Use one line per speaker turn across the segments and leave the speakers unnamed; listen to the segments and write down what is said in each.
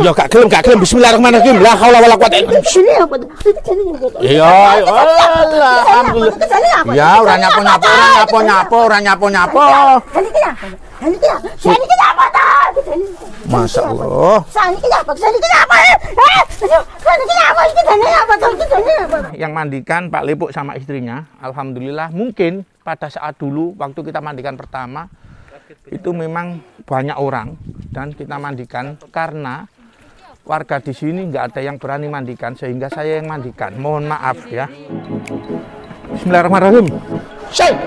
Ya gak gelem, gak gelem. Bismillahirrahmanirrahim. La haula wala quwata illa billah. Ya, Allah, alhamdulillah. Ya, ora nyapo-nyapo, ora nyapo-nyapo, ora nyapo-nyapo. Masya Allah. Yang mandikan Pak Lepuk sama istrinya, Alhamdulillah mungkin pada saat dulu waktu kita mandikan pertama itu memang banyak orang dan kita mandikan karena warga di sini nggak ada yang berani mandikan sehingga saya yang mandikan. Mohon maaf ya. Bismillahirrahmanirrahim. Syekh.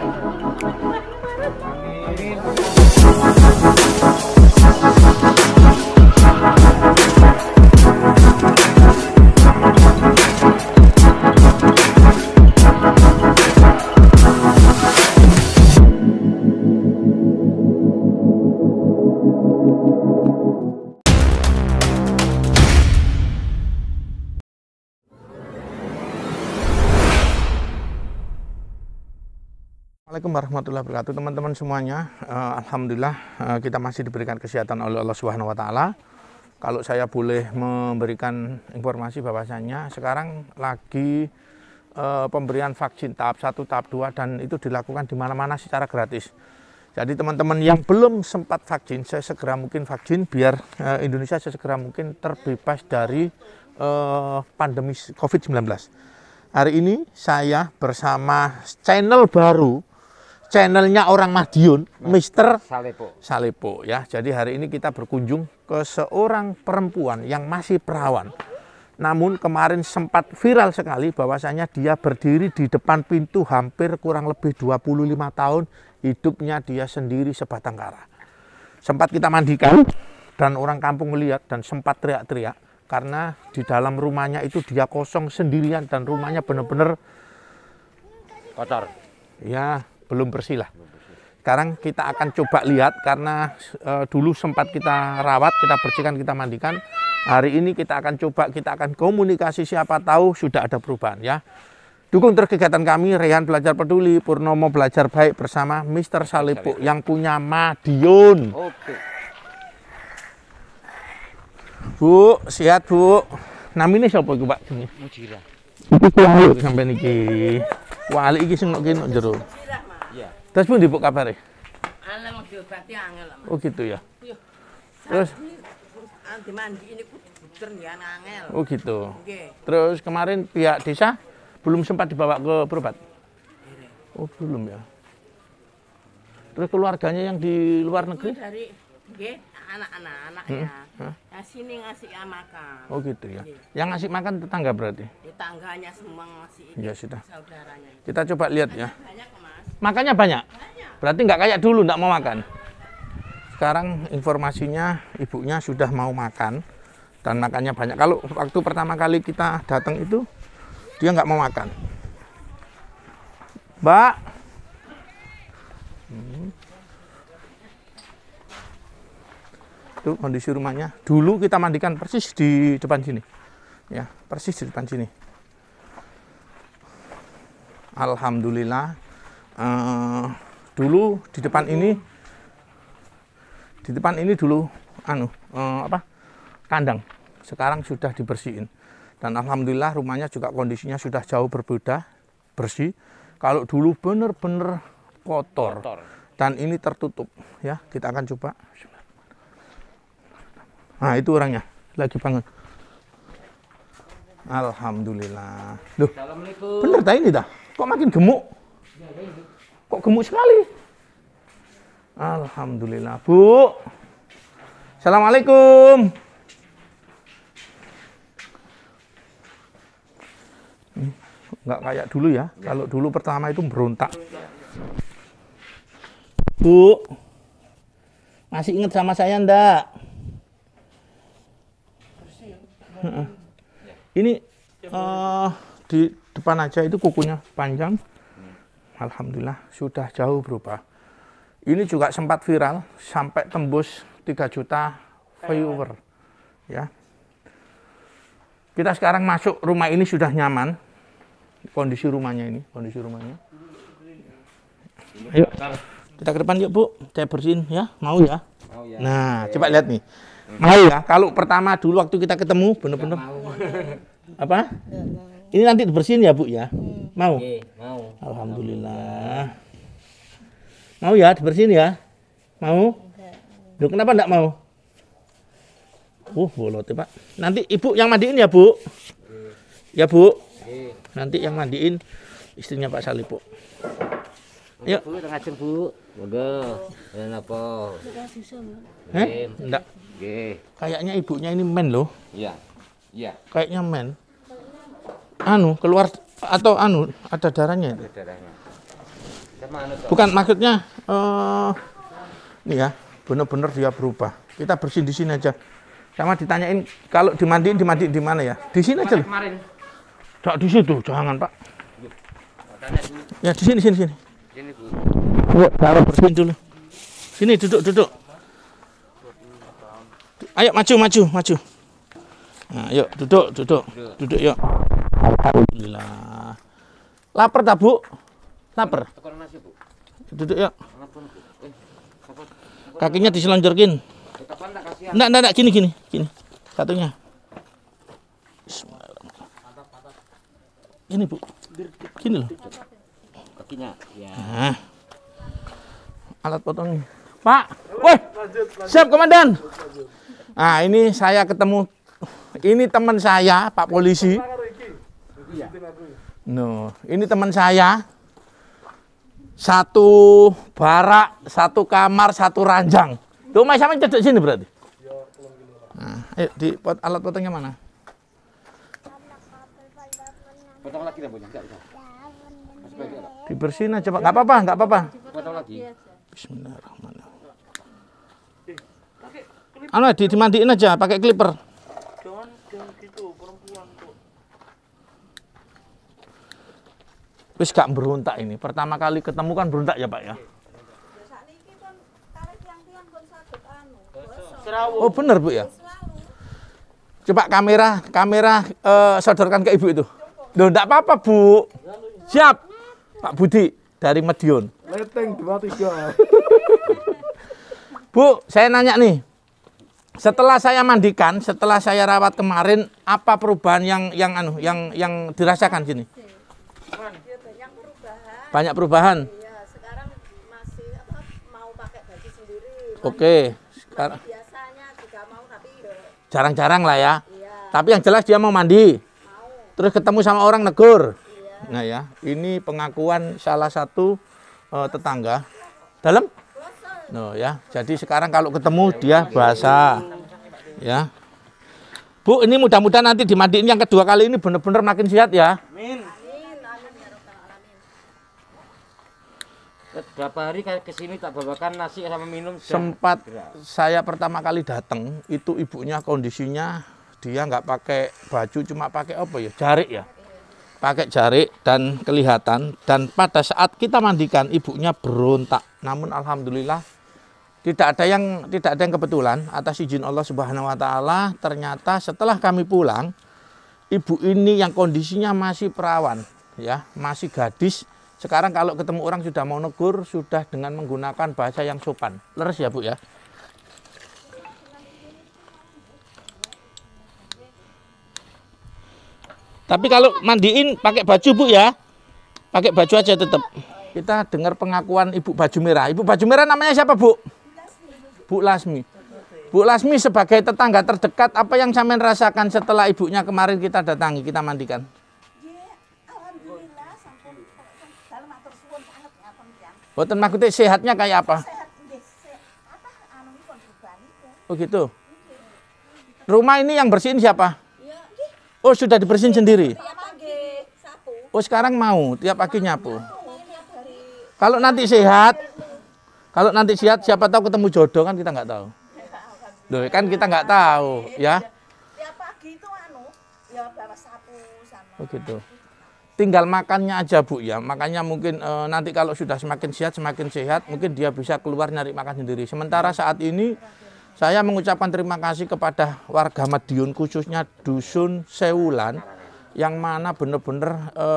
warahmatullahi wabarakatuh teman-teman semuanya uh, Alhamdulillah uh, kita masih diberikan kesehatan oleh Allah Subhanahu Wa Taala kalau saya boleh memberikan informasi bahwasannya sekarang lagi uh, pemberian vaksin tahap 1 tahap 2 dan itu dilakukan di mana-mana secara gratis jadi teman-teman yang belum sempat vaksin saya segera mungkin vaksin biar uh, Indonesia sesegera mungkin terbebas dari uh, pandemi COVID-19 hari ini saya bersama channel baru channelnya orang Madiun, nah, Mister Salepo. Salepo ya. Jadi hari ini kita berkunjung ke seorang perempuan yang masih perawan. Namun kemarin sempat viral sekali bahwasanya dia berdiri di depan pintu hampir kurang lebih 25 tahun hidupnya dia sendiri sebatang kara. Sempat kita mandikan dan orang kampung melihat dan sempat teriak-teriak karena di dalam rumahnya itu dia kosong sendirian dan rumahnya benar-benar kotor. Ya, belum bersih lah. Sekarang kita akan coba lihat karena e, dulu sempat kita rawat, kita bersihkan, kita mandikan. Hari ini kita akan coba, kita akan komunikasi siapa tahu sudah ada perubahan ya. Dukung terus kegiatan kami Rehan Belajar Peduli, Purnomo Belajar Baik bersama Mister Salipu yang punya Madiun. Oke. Bu, sehat Bu. Namanya siapa itu Pak? Mujira. Itu kuali. Sampai niki. Kuali ini sih nok Mujira. Terus pun dibuka kabare? Ala wong diobati angel, lah. Oh gitu ya. Iya. Terus ini ah,
iku puter ya angel. Oh gitu.
Terus kemarin pihak desa belum sempat dibawa ke perubat? Oh, belum ya. Terus keluarganya yang di luar negeri? Dari anak-anak anaknya. Hmm, ya. Hmm. Yang sini ngasih ya makan. Oh gitu ya. Yang ngasih makan tetangga berarti? Tetangganya semua ngasih. Ya sudah. Saudaranya. Kita coba lihat ya. Banyak Makannya banyak? Berarti nggak kayak dulu, nggak mau makan. Sekarang informasinya ibunya sudah mau makan dan makannya banyak. Kalau waktu pertama kali kita datang itu dia nggak mau makan. Mbak, hmm. itu kondisi rumahnya. Dulu kita mandikan persis di depan sini, ya persis di depan sini. Alhamdulillah uh, dulu di depan ini di depan ini dulu anu uh, apa kandang sekarang sudah dibersihin dan alhamdulillah rumahnya juga kondisinya sudah jauh berbeda bersih kalau dulu bener-bener kotor. kotor dan ini tertutup ya kita akan coba nah itu orangnya lagi bangun alhamdulillah loh bener tak ini dah kok makin gemuk Kok gemuk sekali? Alhamdulillah, Bu. Assalamualaikum. Enggak kayak dulu ya. Kalau dulu pertama itu berontak. Bu, masih ingat sama saya enggak? Ini uh, di depan aja itu kukunya panjang. Alhamdulillah sudah jauh berubah. Ini juga sempat viral sampai tembus 3 juta viewer. Ya. Kita sekarang masuk rumah ini sudah nyaman. Kondisi rumahnya ini, kondisi rumahnya. Ayo. Kita ke depan yuk, Bu. Saya bersihin ya, mau ya? ya. Nah, cepat coba lihat nih. Mau ya? Kalau pertama dulu waktu kita ketemu bener-bener apa? Ini nanti dibersihin ya, Bu ya. Hmm. Mau. Alhamdulillah. Mau ya dibersihin ya? Mau? Duh, kenapa enggak mau? Uh, bolot Pak. Nanti Ibu yang mandiin ya, Bu. Ya, Bu. Nanti yang mandiin istrinya Pak Salih, Bu. Ayo. Bu, Bu. Monggo. Ya napa? Eh, enggak. Kayaknya ibunya ini men loh. Iya. Iya. Kayaknya men. Anu, keluar atau anu ada darahnya? Ada darahnya. Anu Bukan maksudnya uh, ini ya, benar-benar dia berubah. Kita bersih di sini aja. Sama ditanyain kalau dimandiin dimandiin di mana ya? Di sini aja. Kemarin. Tak di situ, jangan, Pak. Ya, di sini sini sini. Sini, taruh bersihin dulu. Sini duduk duduk. Ayo maju maju maju. Nah, yuk duduk duduk, duduk yuk. Alhamdulillah. Laper tak, Bu? Laper. Duduk ya. Kakinya diselonjorkin. Nggak, nggak, nggak. gini, gini, gini. Satunya. Ini, Bu. Gini loh. Kakinya. Ya. Alat potongnya. Pak. Woi. Siap, Komandan. Nah, ini saya ketemu ini teman saya, Pak Polisi. No, ini teman saya. Satu barak, satu kamar, satu ranjang. Tuh, mas sama cedek sini berarti. Nah, ayo di pot, alat potongnya mana? Potong lagi lah punya, enggak bisa. Dibersihin aja, Pak. Enggak apa-apa, enggak apa-apa. Potong lagi. Bismillahirrahmanirrahim. Anu, dimandiin aja pakai clipper. Wis gak berontak ini. Pertama kali ketemu kan berontak ya, Pak ya. Oh, bener Bu ya. Coba kamera, kamera eh, sodorkan ke Ibu itu. Loh, enggak apa-apa, Bu. Siap. Pak Budi dari Medion. Leteng tiga. Bu, saya nanya nih. Setelah saya mandikan, setelah saya rawat kemarin, apa perubahan yang yang anu yang yang dirasakan sini? Banyak perubahan. Iya, sekarang masih apa, mau pakai baju sendiri. Oke. Okay. Sekarang biasanya juga mau tapi jarang-jarang lah ya. Iya. Tapi yang jelas dia mau mandi. Mau. Terus ketemu sama orang negur. Iya. Nah ya, ini pengakuan salah satu uh, tetangga. Dalam? No ya. Jadi sekarang kalau ketemu dia bahasa ya. Bu, ini mudah-mudahan nanti dimandiin yang kedua kali ini benar-benar makin sehat ya. berapa hari ke sini tak bawakan nasi sama minum. Sempat gerak. saya pertama kali datang itu ibunya kondisinya dia nggak pakai baju cuma pakai apa ya jarik ya pakai jarik dan kelihatan dan pada saat kita mandikan ibunya berontak namun alhamdulillah tidak ada yang tidak ada yang kebetulan atas izin Allah Subhanahu wa taala ternyata setelah kami pulang ibu ini yang kondisinya masih perawan ya masih gadis sekarang kalau ketemu orang sudah mau negur, sudah dengan menggunakan bahasa yang sopan. Leres ya Bu ya? Tapi kalau mandiin pakai baju Bu ya. Pakai baju aja tetap. Kita dengar pengakuan Ibu Baju Merah. Ibu Baju Merah namanya siapa Bu? Bu Lasmi. Bu Lasmi sebagai tetangga terdekat apa yang sampean rasakan setelah ibunya kemarin kita datangi, kita mandikan? Boten maksudnya sehatnya kayak apa? Anu, ya? Oh gitu. Rumah ini yang bersihin siapa? Ya, oh sudah dibersihin sendiri. Oh sekarang mau tiap pagi nyapu. Kalau nanti sehat, kalau nanti sehat siapa tahu ketemu jodoh kan kita nggak tahu. Loh, kan kita nggak tahu ya. Tiap pagi itu anu ya sapu sama. Oh gitu tinggal makannya aja bu ya makanya mungkin e, nanti kalau sudah semakin sehat semakin sehat mungkin dia bisa keluar nyari makan sendiri sementara saat ini saya mengucapkan terima kasih kepada warga Madiun khususnya dusun Sewulan yang mana benar-benar e,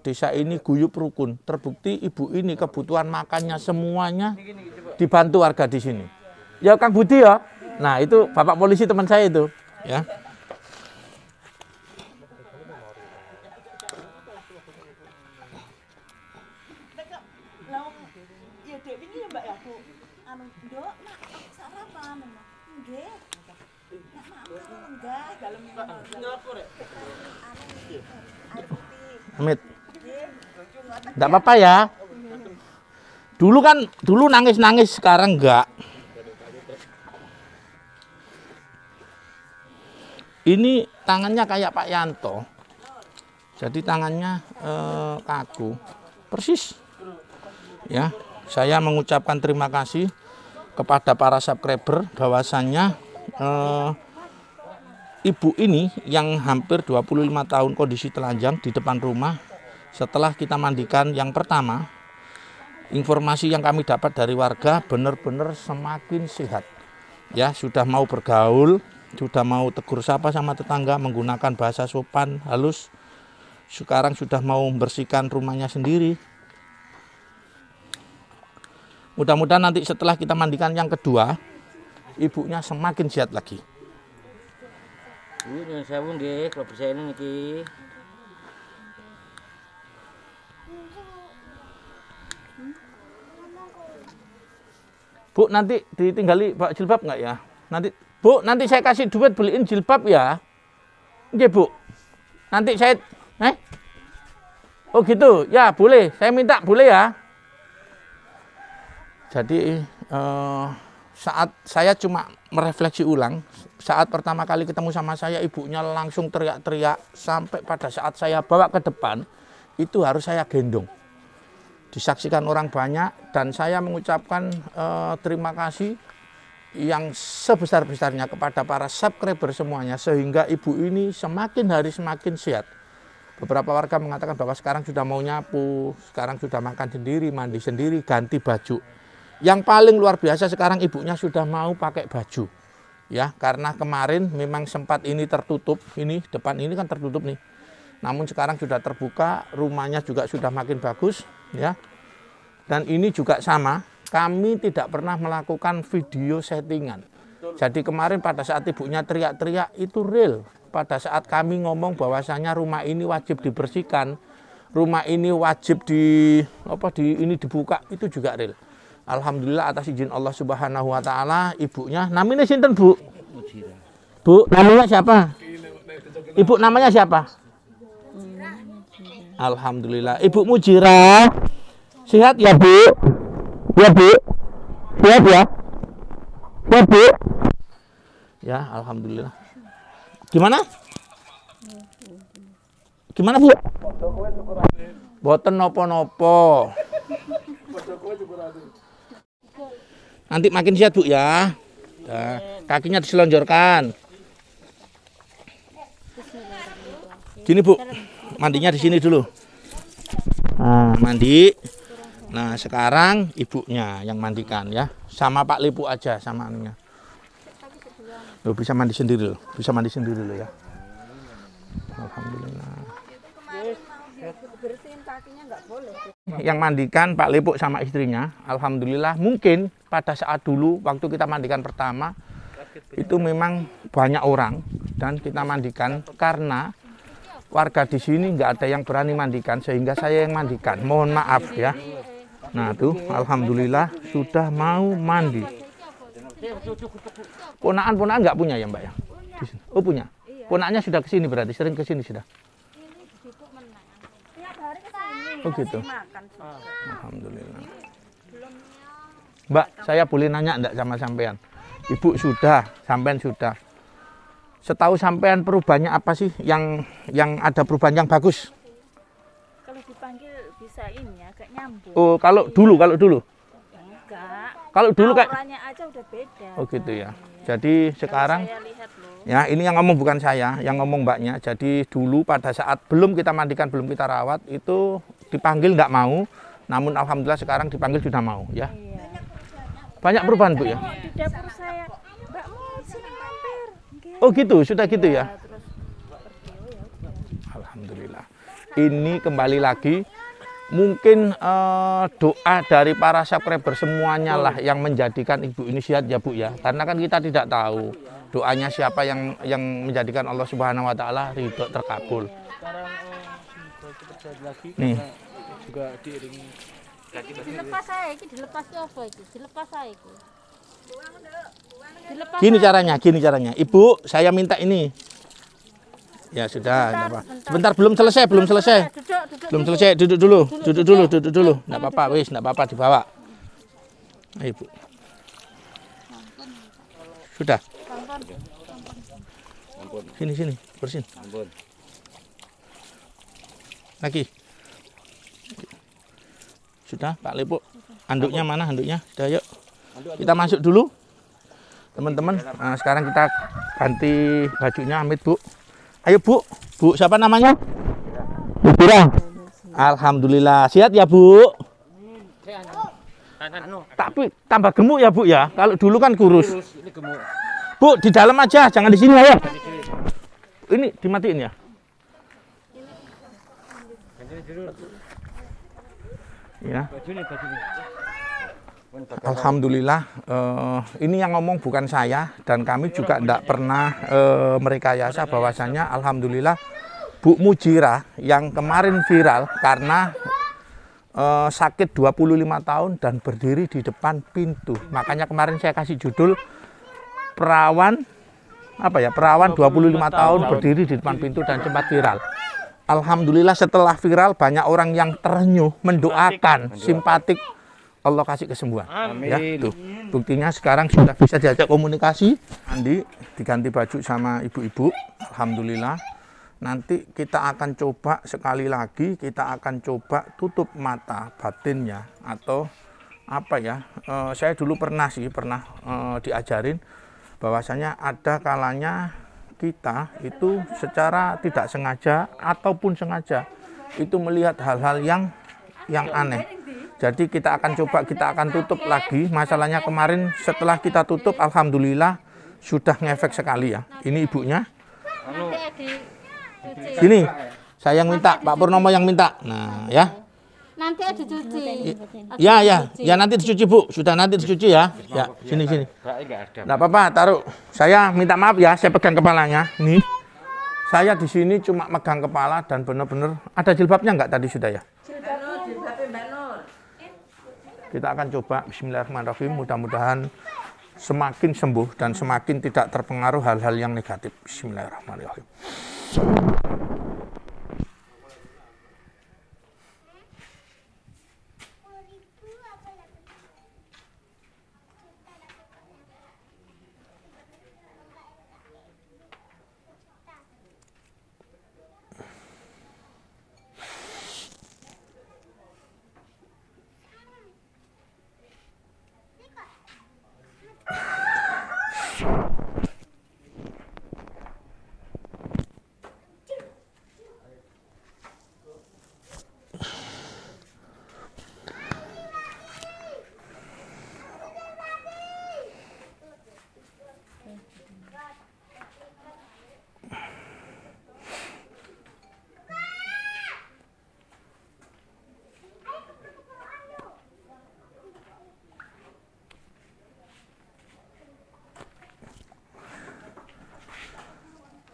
desa ini guyup rukun terbukti ibu ini kebutuhan makannya semuanya dibantu warga di sini ya Kang Budi ya nah itu bapak polisi teman saya itu ya Amit. Enggak apa-apa ya. Dulu kan dulu nangis-nangis sekarang enggak. Ini tangannya kayak Pak Yanto. Jadi tangannya eh, kaku. Persis. Ya, saya mengucapkan terima kasih kepada para subscriber bahwasannya eh, ibu ini yang hampir 25 tahun kondisi telanjang di depan rumah setelah kita mandikan yang pertama informasi yang kami dapat dari warga benar-benar semakin sehat ya sudah mau bergaul sudah mau tegur sapa sama tetangga menggunakan bahasa sopan halus sekarang sudah mau membersihkan rumahnya sendiri mudah-mudahan nanti setelah kita mandikan yang kedua ibunya semakin sehat lagi Bu, nyuwun deh kalau percaya ini niki. Bu, nanti ditinggali Pak Jilbab nggak ya? Nanti Bu, nanti saya kasih duit beliin jilbab ya. Oke, Bu. Nanti saya eh Oh gitu, ya boleh. Saya minta boleh ya. Jadi eh, saat saya cuma merefleksi ulang saat pertama kali ketemu sama saya ibunya langsung teriak-teriak sampai pada saat saya bawa ke depan itu harus saya gendong disaksikan orang banyak dan saya mengucapkan eh, terima kasih yang sebesar-besarnya kepada para subscriber semuanya sehingga ibu ini semakin hari semakin sehat beberapa warga mengatakan bahwa sekarang sudah mau nyapu sekarang sudah makan sendiri mandi sendiri ganti baju yang paling luar biasa sekarang ibunya sudah mau pakai baju ya karena kemarin memang sempat ini tertutup ini depan ini kan tertutup nih namun sekarang sudah terbuka rumahnya juga sudah makin bagus ya dan ini juga sama kami tidak pernah melakukan video settingan jadi kemarin pada saat ibunya teriak-teriak itu real pada saat kami ngomong bahwasanya rumah ini wajib dibersihkan rumah ini wajib di apa di ini dibuka itu juga real Alhamdulillah atas izin Allah Subhanahu wa taala ibunya namanya sinten Bu? Bu, namanya siapa? Ibu namanya siapa? Alhamdulillah. Ibu Mujira sehat ya Bu? Ya Bu. Sehat ya? Ya Bu. Ya, alhamdulillah. Gimana? Gimana Bu? Boten nopo-nopo. Nanti makin sihat bu ya. Nah, kakinya diselonjorkan. Gini bu, mandinya di sini dulu. Nah, mandi. Nah sekarang ibunya yang mandikan ya, sama Pak Lipu aja sama anunya. bisa mandi sendiri loh, bisa mandi sendiri loh ya. Alhamdulillah bersihin kakinya nggak boleh. Yang mandikan Pak Lepuk sama istrinya, alhamdulillah mungkin pada saat dulu waktu kita mandikan pertama itu memang banyak orang dan kita mandikan karena warga di sini nggak ada yang berani mandikan sehingga saya yang mandikan. Mohon maaf ya. Nah tuh, alhamdulillah sudah mau mandi. Ponaan-ponaan nggak punya ya mbak ya? Oh punya. Ponaannya sudah kesini berarti sering kesini sudah oh gitu makan juga. alhamdulillah Mbak, saya boleh nanya enggak sama sampean? Ibu sudah, sampean sudah. Setahu sampean perubahannya apa sih yang yang ada perubahan yang bagus? Kalau dipanggil bisa ini ya, kayak nyambung. Oh, kalau dulu, kalau dulu. enggak. Kalau dulu kayak Orangnya aja udah beda. Oh, gitu ya. Jadi sekarang kalau saya lihat loh. Ya, ini yang ngomong bukan saya, yang ngomong Mbaknya. Jadi dulu pada saat belum kita mandikan, belum kita rawat itu dipanggil nggak mau, namun alhamdulillah sekarang dipanggil sudah mau ya. Iya. Banyak perubahan Bu ya. Oh gitu, sudah gitu ya. Iya, oh, ya alhamdulillah. Ini kembali lagi mungkin uh, doa dari para subscriber semuanya lah yang menjadikan ibu ini sehat ya bu ya karena kan kita tidak tahu doanya siapa yang yang menjadikan Allah Subhanahu Wa Taala ridho terkabul. Iya lagi nih juga diiringi dilepas saya ini dilepas apa dilepas saya dilepas gini caranya gini caranya ibu saya minta ini ya sudah bentar, apa. Bentar. sebentar belum selesai belum selesai duduk, duduk, belum selesai duduk dulu duduk dulu duduk dulu Nggak apa-apa wis nggak apa-apa dibawa ayo nah, ibu sudah sini sini bersin lagi sudah Pak Lepuk anduknya mana anduknya sudah yuk kita masuk dulu teman-teman nah, sekarang kita ganti bajunya Amit Bu ayo Bu Bu siapa namanya Bu Bira. Alhamdulillah sehat ya Bu tapi tambah gemuk ya Bu ya kalau dulu kan kurus Bu di dalam aja jangan di sini ya ini dimatiin ya Ya. Alhamdulillah, eh, ini yang ngomong bukan saya dan kami juga tidak pernah eh, merekayasa bahwasannya Alhamdulillah Bu Mujira yang kemarin viral karena eh, sakit 25 tahun dan berdiri di depan pintu. Makanya kemarin saya kasih judul perawan apa ya perawan 25 tahun berdiri di depan pintu dan sempat viral. Alhamdulillah setelah viral banyak orang yang terenyuh mendoakan simpatik Allah kasih kesembuhan. Ya, Amin. Ya, tuh. Buktinya sekarang sudah bisa diajak komunikasi. Andi diganti baju sama ibu-ibu. Alhamdulillah. Nanti kita akan coba sekali lagi kita akan coba tutup mata batinnya atau apa ya? E, saya dulu pernah sih pernah e, diajarin bahwasanya ada kalanya kita itu secara tidak sengaja ataupun sengaja itu melihat hal-hal yang yang aneh. Jadi kita akan coba kita akan tutup lagi. Masalahnya kemarin setelah kita tutup alhamdulillah sudah ngefek sekali ya. Ini ibunya. Sini. Saya yang minta, Pak Purnomo yang minta. Nah, ya nanti dicuci. Ya, ya, ya nanti dicuci Bu. Sudah nanti dicuci ya. Ya, sini sini. Tidak apa-apa, taruh. Saya minta maaf ya, saya pegang kepalanya. Nih. Saya di sini cuma megang kepala dan benar-benar ada jilbabnya enggak tadi sudah ya? Kita akan coba bismillahirrahmanirrahim. Mudah-mudahan semakin sembuh dan semakin tidak terpengaruh hal-hal yang negatif. Bismillahirrahmanirrahim.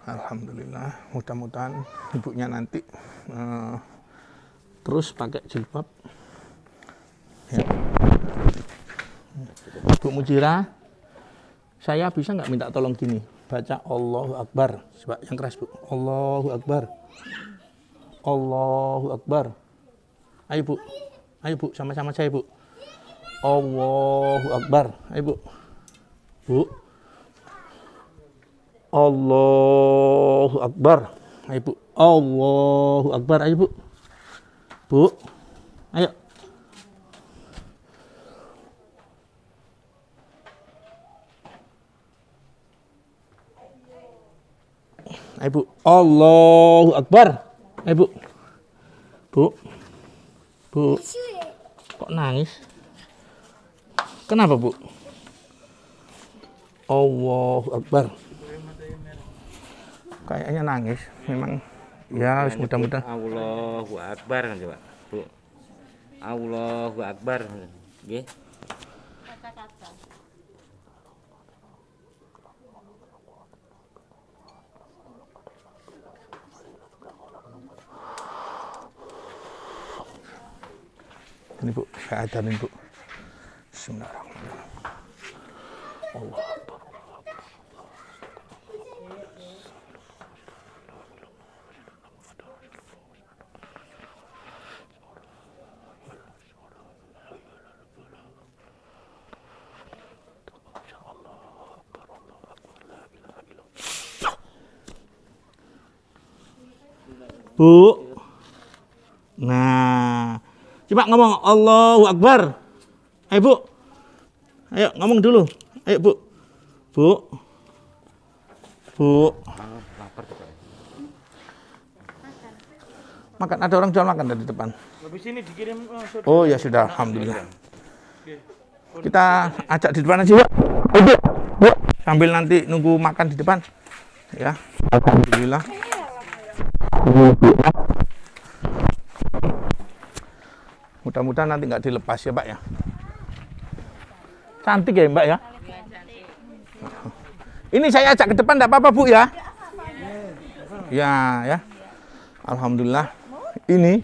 Alhamdulillah mudah-mudahan ibunya nanti uh, terus pakai jilbab ya. Bu Mujira saya bisa nggak minta tolong gini baca Allahu Akbar coba yang keras Bu Allahu Akbar Allahu Akbar ayo Bu ayo Bu sama-sama saya Bu Allahu Akbar ayo Bu Bu Allahu Akbar. Ayo Bu. Allahu Akbar. Ayo Bu. Bu. Ayo. Ayo Bu. Allahu Akbar. Ayo Bu. Bu. Bu. Kok nangis? Kenapa Bu? Allahu Akbar kayaknya nangis memang ya mudah-mudahan Allahu Akbar kan coba Bu Allahu Akbar kan? nggih ini bu saya ajarin bu Bismillahirrahmanirrahim Allah Bu. Nah, coba ngomong Allahu Akbar. Ayo eh, Bu. Ayo ngomong dulu. Ayo Bu. Bu. Bu. Makan ada orang jual makan dari depan. sini dikirim. Eh, oh, ya sudah, alhamdulillah. Kita ajak di depan aja, Bu. Bu. Sambil nanti nunggu makan di depan. Ya. Alhamdulillah. Mudah-mudahan nanti nggak dilepas ya Pak ya. Cantik ya Mbak ya. Ini saya ajak ke depan nggak apa-apa Bu ya. Ya ya. Alhamdulillah. Ini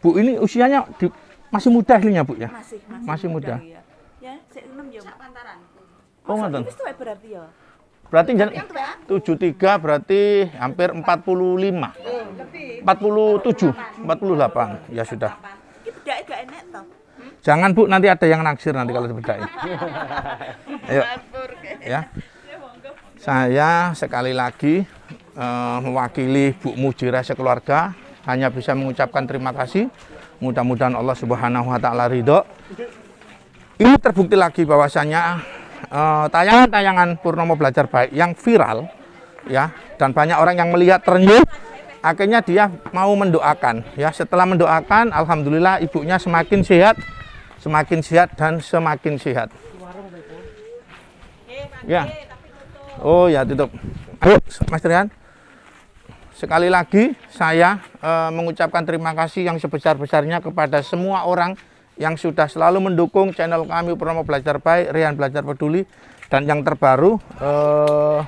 Bu ini usianya di, masih muda aslinya Bu ya. Masih, masih, masih muda. muda. Iya. Ya, ya 6 ya Pak. Oh, ngoten. berarti ya. Berarti tujuh tiga berarti hampir empat puluh lima, empat puluh tujuh, empat puluh delapan. Ya sudah. Hmm? Jangan Bu, nanti ada yang naksir nanti kalau dibedain. Ayo. Ya. Saya sekali lagi eh, mewakili Bu Mujira sekeluarga hanya bisa mengucapkan terima kasih. Mudah-mudahan Allah Subhanahu wa taala ridho. Ini terbukti lagi bahwasanya tayangan-tayangan eh, uh, Purnomo Belajar Baik yang viral ya dan banyak orang yang melihat terenyuh akhirnya dia mau mendoakan ya setelah mendoakan alhamdulillah ibunya semakin sehat semakin sehat dan semakin sehat ya oh ya tutup ayo Mas Rian sekali lagi saya uh, mengucapkan terima kasih yang sebesar-besarnya kepada semua orang yang sudah selalu mendukung channel kami Promo Belajar Baik, Rian Belajar Peduli dan yang terbaru eh,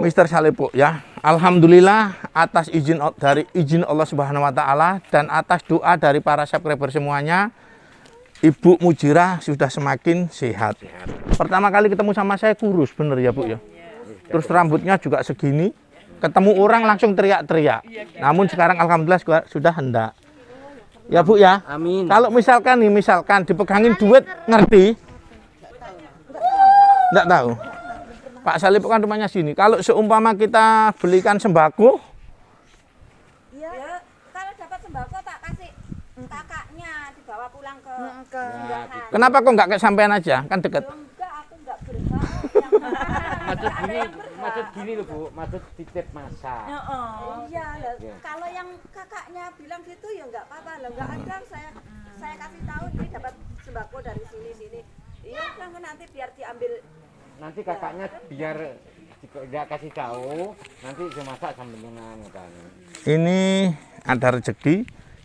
Mister Salipo. Mister ya. Alhamdulillah atas izin dari izin Allah Subhanahu wa taala dan atas doa dari para subscriber semuanya Ibu Mujira sudah semakin sehat. sehat. Pertama kali ketemu sama saya kurus bener ya Bu ya. Terus rambutnya juga segini. Ketemu orang langsung teriak-teriak. Iya, Namun gitu. sekarang alhamdulillah sudah hendak. Ya Bu ya. Amin. Kalau misalkan nih misalkan dipegangin duit ngerti? Enggak tahu. Pak Salib kan rumahnya sini. Kalau seumpama kita belikan sembako? Iya. Ya, kalau dapat sembako tak kasih kakaknya dibawa pulang ke, nah, ke Kenapa kok enggak kesampaian aja? Kan deket. Enggak, aku enggak berhak maksud gini, maksud gini loh Bu, maksud titip masak. Oh, oh. Iya, lah. Yeah. Kalau yang kakaknya bilang gitu ya nggak apa-apa loh nggak hmm. ada saya saya kasih tahu ini dapat sembako dari sini sini. Iya, kan nanti biar diambil. Nanti kakaknya ya. biar tidak kasih tahu, nanti masak sambil ya katanya. Ini ada rezeki,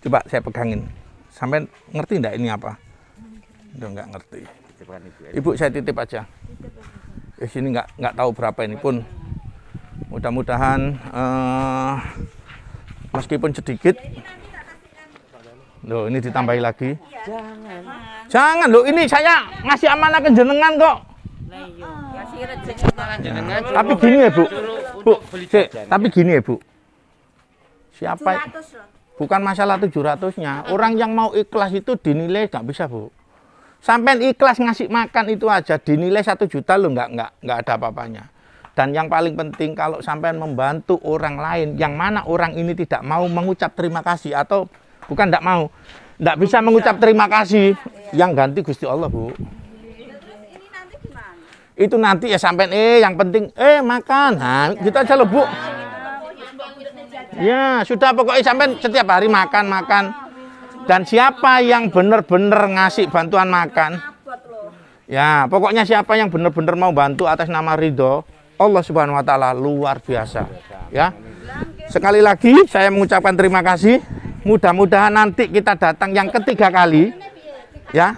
coba saya pegangin. Sampai ngerti enggak ini apa? enggak ngerti. Ibu saya titip aja. Titip aja di eh, sini nggak nggak tahu berapa ini pun mudah-mudahan uh, meskipun sedikit loh ini ditambahi lagi jangan jangan loh ini saya ngasih amanah ke jenengan kok jenengan tapi gini ya bu bu si, tapi gini ya bu siapa bukan masalah 700 nya orang yang mau ikhlas itu dinilai nggak bisa bu Sampai ikhlas ngasih makan itu aja dinilai satu juta lo nggak nggak nggak ada apa-apanya. Dan yang paling penting kalau sampai membantu orang lain yang mana orang ini tidak mau mengucap terima kasih atau bukan tidak mau, tidak bisa mengucap terima kasih iya. yang ganti Gusti Allah, Bu. Iya, itu nanti ya sampai eh yang penting eh makan. Nah, kita gitu aja lo Bu. Ya, sudah pokoknya sampai setiap hari makan-makan. Dan siapa yang benar-benar ngasih bantuan makan? Ya, pokoknya siapa yang benar-benar mau bantu atas nama ridho Allah Subhanahu wa taala luar biasa. Ya. Sekali lagi saya mengucapkan terima kasih. Mudah-mudahan nanti kita datang yang ketiga kali. Ya.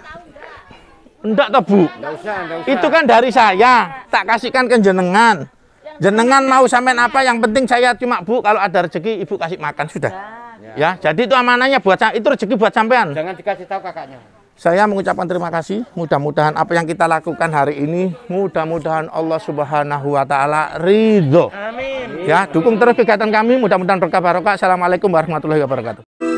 Enggak toh, Bu. Itu kan dari saya, tak kasihkan ke jenengan. Jenengan mau sampean apa yang penting saya cuma Bu kalau ada rezeki Ibu kasih makan sudah. Ya, ya jadi itu amanahnya buat itu rezeki buat sampean. Jangan dikasih tahu kakaknya. Saya mengucapkan terima kasih. Mudah-mudahan apa yang kita lakukan hari ini, mudah-mudahan Allah Subhanahu wa taala ridho. Amin. Ya, dukung terus kegiatan kami, mudah-mudahan berkah barokah. Assalamualaikum warahmatullahi wabarakatuh.